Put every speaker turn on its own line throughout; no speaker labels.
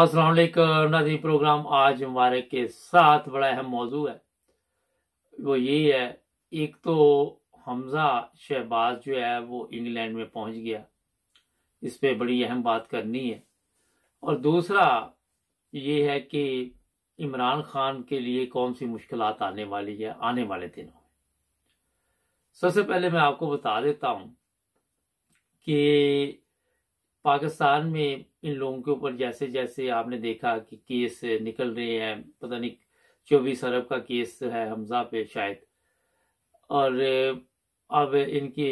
असला Nazi programme आज हमारे के साथ बड़ा अहम मौजू है वो ये है एक तो हमजा शहबाज जो है वो इंग्लैंड में पहुंच गया इस पर बड़ी अहम बात करनी है और दूसरा ये है कि इमरान खान के लिए कौन सी मुश्किल आने वाली है आने वाले दिनों में सबसे पहले मैं आपको बता देता हूं कि पाकिस्तान में इन लोगों के ऊपर जैसे जैसे आपने देखा कि केस निकल रहे हैं पता नहीं चौबीस अरब का केस है हमजा पे शायद और अब इनके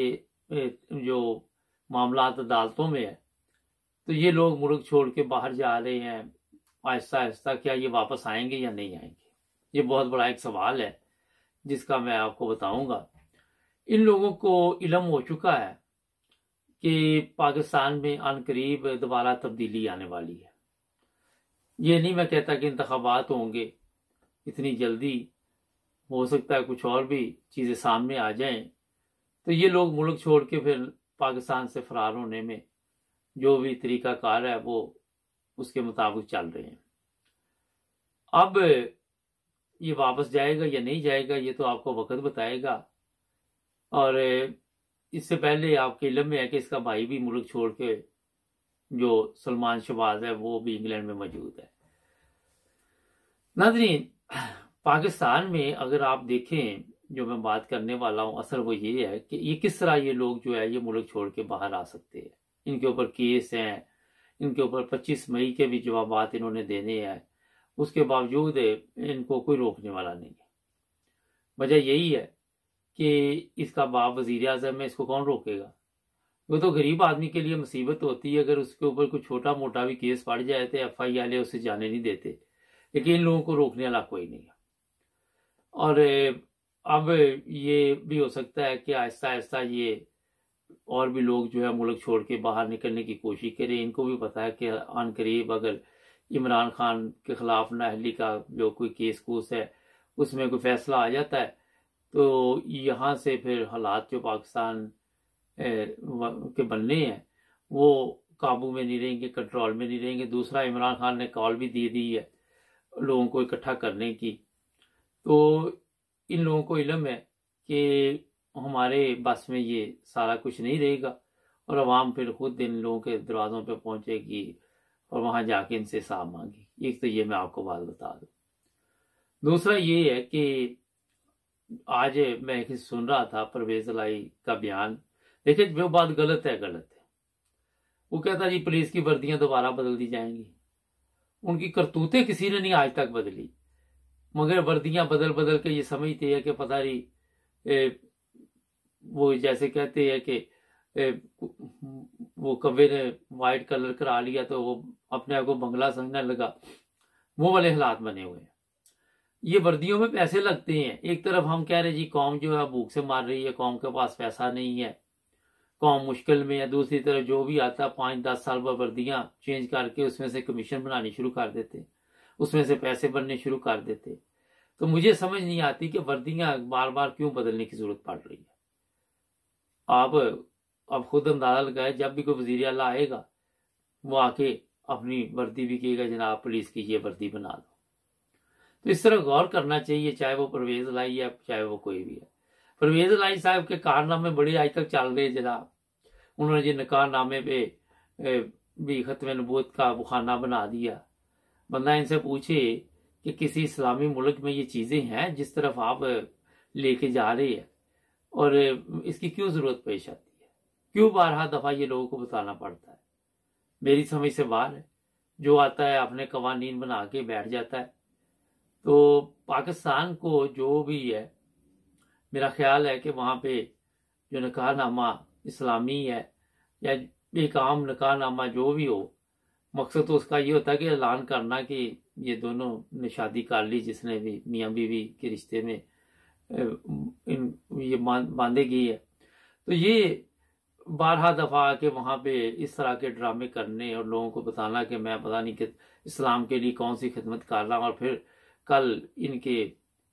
जो मामला अदालतों में है तो ये लोग मुल्क छोड़ के बाहर जा रहे हैं आहिस्ता आहिस्ता क्या ये वापस आएंगे या नहीं आएंगे ये बहुत बड़ा एक सवाल है जिसका मैं आपको बताऊंगा इन लोगों को इलम हो चुका है कि पाकिस्तान में अन करीब दोबारा तब्दीली आने वाली है ये नहीं मैं कहता कि इंतबात होंगे इतनी जल्दी हो सकता है कुछ और भी चीज़ें सामने आ जाएं तो ये लोग मुल्क छोड़ के फिर पाकिस्तान से फरार होने में जो भी तरीका कार है वो उसके मुताबिक चल रहे हैं अब ये वापस जाएगा या नहीं जाएगा ये तो आपको वक्त बताएगा और इससे पहले आपके इलम में है कि इसका भाई भी मुल्क छोड़ के जो सलमान शबाज है वो भी इंग्लैंड में मौजूद है नाजरीन पाकिस्तान में अगर आप देखें जो मैं बात करने वाला हूं असर वो ये है कि ये किस तरह ये लोग जो है ये मुल्क छोड़ के बाहर आ सकते हैं इनके ऊपर केस हैं इनके ऊपर 25 मई के भी जवाब इन्होंने देने हैं उसके बावजूद इनको कोई रोकने वाला नहीं है वजह यही है कि इसका बाप वजीर अजम है इसको कौन रोकेगा वो तो गरीब आदमी के लिए मुसीबत तो होती है अगर उसके ऊपर कोई छोटा मोटा भी केस पड़ जाए तो एफ आई आर उसे जाने नहीं देते लेकिन इन लोगों को रोकने वाला कोई नहीं है और अब ये भी हो सकता है कि आहिस्ता आहिस्ता ये और भी लोग जो है मुल्क छोड़ के बाहर निकलने की कोशिश करें इनको भी पता है कि आन करीब अगर इमरान खान के खिलाफ नाहली का जो कोई केस कूस है उसमें कोई फैसला आ जाता है तो यहाँ से फिर हालात जो पाकिस्तान के बनने हैं वो काबू में नहीं रहेंगे कंट्रोल में नहीं रहेंगे दूसरा इमरान खान ने कॉल भी दे दी है लोगों को इकट्ठा करने की तो इन लोगों को इलम है कि हमारे बस में ये सारा कुछ नहीं रहेगा और आवाम फिर खुद इन लोगों के दरवाज़ों पे पहुंचेगी और वहां जाके इनसे साफ मांगी एक तो ये मैं आपको बात बता दूं दूसरा ये है कि आज मैं सुन रहा था परवेज लाई का बयान देखिए जो बात गलत है गलत है वो कहता जी पुलिस की वर्दियां दोबारा बदल दी जाएंगी उनकी करतूतें किसी ने नहीं आज तक बदली मगर वर्दियां बदल बदल के ये समझते है कि पता नहीं वो जैसे कहते हैं कि वो कब्बे ने वाइट कलर करा लिया तो वो अपने आप को बंगला समझने लगा वो वाले हालात बने हुए हैं ये वर्दियों में पैसे लगते हैं एक तरफ हम कह रहे हैं जी कौम जो है भूख से मार रही है कौम के पास पैसा नहीं है कौम मुश्किल में है दूसरी तरफ जो भी आता पांच दस साल पर वर्दियां चेंज करके उसमें से कमीशन बनानी शुरू कर देते उसमें से पैसे बनने शुरू कर देते तो मुझे समझ नहीं आती कि वर्दियां बार बार क्यों बदलने की जरूरत पड़ रही है आप अब खुद अंदाजा लगाए जब भी कोई वजीर अला आएगा वो आके अपनी वर्दी भी कहेगा जनाब पुलिस की ये वर्दी बना दो तो इस तरह गौर करना चाहिए चाहे वो परवेज लाई है चाहे वो कोई भी है परवेज लाई साहब के कारनामे बड़े आज तक चल रहे जनाब उन्होंने जिन नकारनामे पे भी खत्म नबूत का बुखाना बना दिया बंदा इनसे पूछे कि किसी इस्लामी मुल्क में ये चीज़ें हैं जिस तरफ आप लेके जा रहे हैं और इसकी क्यों ज़रूरत पेश आती है क्यों बारह दफ़ा ये लोगों को बताना पड़ता है मेरी समझ से बाहर है जो आता है अपने कवानीन बना के बैठ जाता है तो पाकिस्तान को जो भी है मेरा ख्याल है कि वहाँ पे जो नकारनामा इस्लामी है या एक आम नकारनामा जो भी हो मकसद तो उसका ये होता है कि ऐलान करना कि ये दोनों ने शादी कर ली जिसने भी मियाँ बीवी के रिश्ते में इन ये बांधे गई है तो ये बारह दफ़ा आके वहाँ पे इस तरह के ड्रामे करने और लोगों को बताना कि मैं पता नहीं कि इस्लाम के लिए कौन सी खिदमत कर रहा हूँ और फिर कल इनके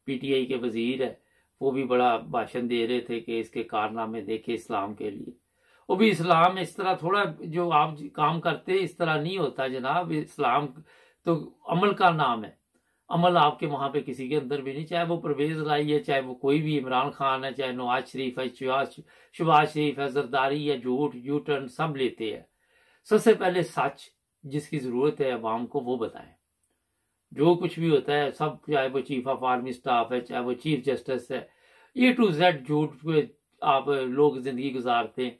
पीटीआई के वजीर है वो भी बड़ा भाषण दे रहे थे कि इसके कारनामे देखे इस्लाम के लिए वो भी इस्लाम इस तरह थोड़ा जो आप काम करते इस तरह नहीं होता जनाब इस्लाम तो अमल का नाम है अमल आपके वहां पे किसी के अंदर भी नहीं चाहे वो परवेज लाई है चाहे वो कोई भी इमरान खान है चाहे नवाज शरीफ है शुबाज शरीफ है जरदारी है झूठ यू टर्न सब लेते हैं सबसे पहले सच जिसकी जरूरत है अवाम को वो बताएं जो कुछ भी होता है सब चाहे वो चीफ ऑफ आर्मी स्टाफ है चाहे वो चीफ जस्टिस है ए टू जेड झूठ पे आप लोग जिंदगी गुजारते हैं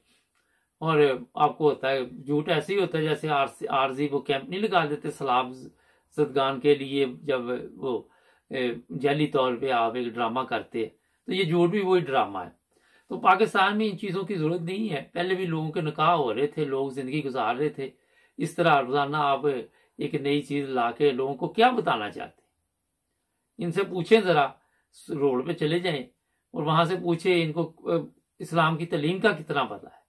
और आपको होता है झूठ ऐसे ही होता है जैसे आर आरजी वो कैंप नहीं लगा देते सलाब जदगान के लिए जब वो जैली तौर पे आप एक ड्रामा करते हैं तो ये झूठ भी वही ड्रामा है तो पाकिस्तान में इन चीज़ों की ज़रूरत नहीं है पहले भी लोगों के निकाह हो रहे थे लोग ज़िंदगी गुजार रहे थे इस तरह रोज़ाना आप एक नई चीज ला के लोगों को क्या बताना चाहते इनसे पूछें जरा रोड पे चले जाएं और वहां से पूछें इनको इस्लाम की तलीम का कितना पता है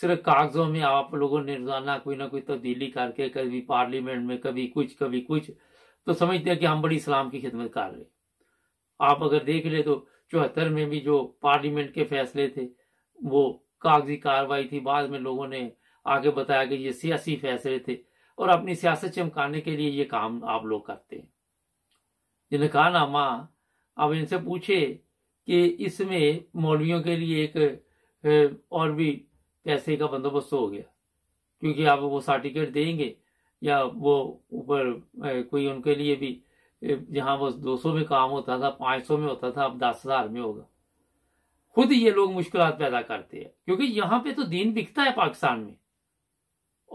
सिर्फ कागजों में आप लोगों ने रोजाना कोई ना कोई तब्दीली करके कभी पार्लियामेंट में कभी कुछ कभी कुछ तो समझते हैं कि हम बड़ी इस्लाम की खिदमत कर रहे आप अगर देख ले तो चौहत्तर में भी जो पार्लियामेंट के फैसले थे वो कागजी कार्रवाई थी बाद में लोगों ने आगे बताया कि ये सियासी फैसले थे और अपनी सियासत चमकाने के लिए ये काम आप लोग करते हैं ना माँ अब इनसे पूछे कि इसमें मौलवियों के लिए एक और भी पैसे का बंदोबस्त हो गया क्योंकि आप वो सर्टिफिकेट देंगे या वो ऊपर कोई उनके लिए भी जहां वो 200 में काम होता था 500 में होता था अब दस हजार में होगा खुद ये लोग मुश्किल पैदा करते हैं क्योंकि यहां पे तो दीन बिकता है पाकिस्तान में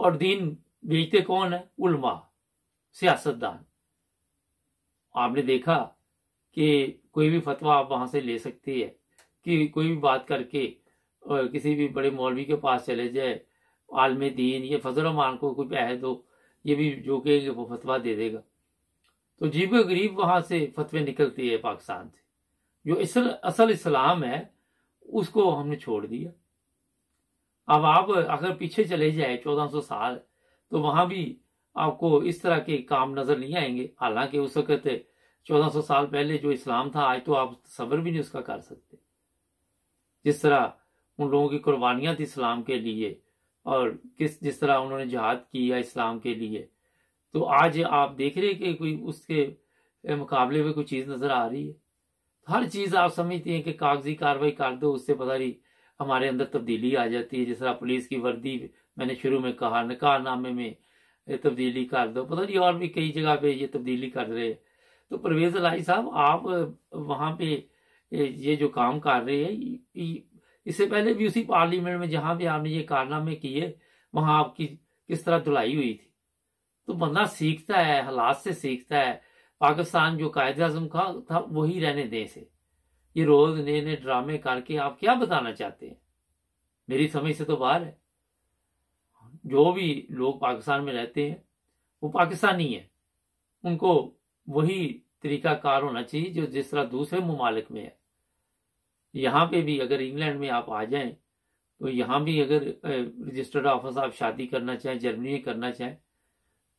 और दीन भेजते कौन है उलमा सियासतदान आपने देखा कि कोई भी फतवा आप वहां से ले सकती है कि कोई भी बात करके और किसी भी बड़े मौलवी के पास चले जाए आलम दीन ये फजल मान को कोई पैसे दो ये भी जो कि वो फतवा दे देगा तो जीब गरीब वहां से फतवे निकलती है पाकिस्तान से जो इसल असल इस्लाम है उसको हमने छोड़ दिया अब आप अगर पीछे चले जाए 1400 साल तो वहां भी आपको इस तरह के काम नजर नहीं आएंगे हालांकि उस वक्त चौदह सौ साल पहले जो इस्लाम था आज तो आप सब्र भी नहीं उसका कर सकते जिस तरह उन लोगों की कुर्बानियां थी इस्लाम के लिए और किस जिस तरह उन्होंने जहाद किया इस्लाम के लिए तो आज आप देख रहे कि कोई उसके मुकाबले में कोई चीज नजर आ रही है हर चीज आप समझती हैं कि कागजी कार्रवाई कर दो उससे पता नहीं हमारे अंदर तब्दीली आ जाती है जिस तरह पुलिस की वर्दी मैंने शुरू में कहा कारनामे में तब्दीली कर दो पता नहीं और भी कई जगह पे ये तब्दीली कर रहे हैं तो परवेज अलाई साहब आप वहां पे ये जो काम कर रहे हैं इससे पहले भी उसी पार्लियामेंट में जहां भी आपने ये कारनामे किए वहां आपकी किस तरह धुलाई हुई थी तो बंदा सीखता है हालात से सीखता है पाकिस्तान जो कायद अजम का था वही रहने दें से ये रोज नए नए ड्रामे करके आप क्या बताना चाहते हैं मेरी समझ से तो बाहर है जो भी लोग पाकिस्तान में रहते हैं वो पाकिस्तानी है उनको वही तरीकाकार होना चाहिए जो जिस तरह दूसरे ममालिक में है यहाँ पे भी अगर इंग्लैंड में आप आ जाएं तो यहाँ भी अगर रजिस्टर्ड ऑफिस आप शादी करना चाहें जर्मनी में करना चाहें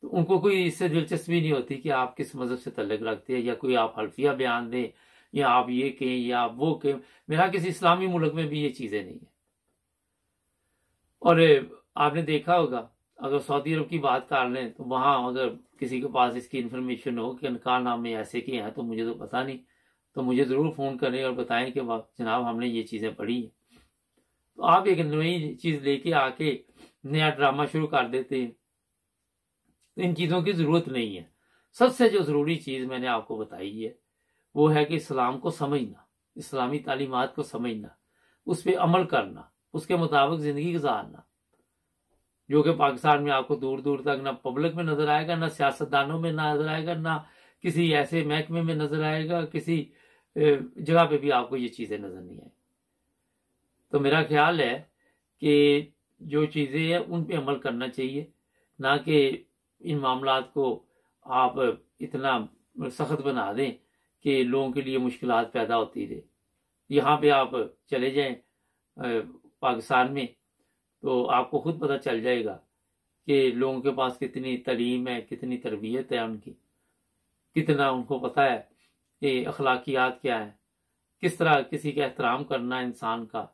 तो उनको कोई इससे दिलचस्पी नहीं होती कि आप किस मजहब से तल्लक रखते हैं या कोई आप हल्फिया बयान दें या आप ये कहें या आप वो कहें मेरा किसी इस्लामी मुल्क में भी ये चीजें नहीं है और आपने देखा होगा अगर सऊदी अरब की बात कर लें तो वहां अगर किसी के पास इसकी इन्फॉर्मेशन हो कि अनकार नामे ऐसे के हैं तो मुझे तो पता नहीं तो मुझे ज़रूर फ़ोन करें और बताएं कि जनाब हमने ये चीज़ें पढ़ी हैं तो आप एक नई चीज़ लेके आके नया ड्रामा शुरू कर देते हैं तो इन चीज़ों की ज़रूरत नहीं है सबसे जो ज़रूरी चीज़ मैंने आपको बताई है वो है कि इस्लाम को समझना इस्लामी तालीमत को समझना उस पर अमल करना उसके मुताबिक जिंदगी गुजारना जो कि पाकिस्तान में आपको दूर दूर तक ना पब्लिक में नजर आएगा ना सियासतदानों में नजर आएगा ना किसी ऐसे महकमे में नजर आएगा किसी जगह पे भी आपको ये चीजें नजर नहीं आएंगी तो मेरा ख्याल है कि जो चीजें हैं उन पे अमल करना चाहिए ना कि इन मामला को आप इतना सख्त बना दें कि लोगों के लिए मुश्किल पैदा होती रहे यहाँ पे आप चले जाएं पाकिस्तान में तो आपको खुद पता चल जाएगा कि लोगों के पास कितनी तलीम है कितनी तरबियत है उनकी कितना उनको पता है कि अखलाकियात क्या है किस तरह किसी का एहतराम करना इंसान का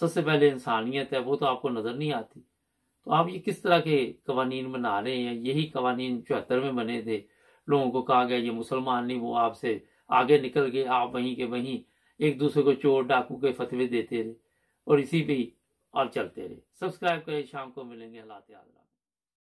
सबसे पहले इंसानियत है वो तो आपको नज़र नहीं आती तो आप ये किस तरह के कवानीन बना रहे हैं यही कवानीन चौहत्तर में बने थे लोगों को कहा गया ये मुसलमान नहीं वो आपसे आगे निकल गए आप वहीं के वहीं एक दूसरे को चोर डाकू के फतवे देते रहे और इसी भी और चलते रहे सब्सक्राइब करें शाम को मिलेंगे अल्लाह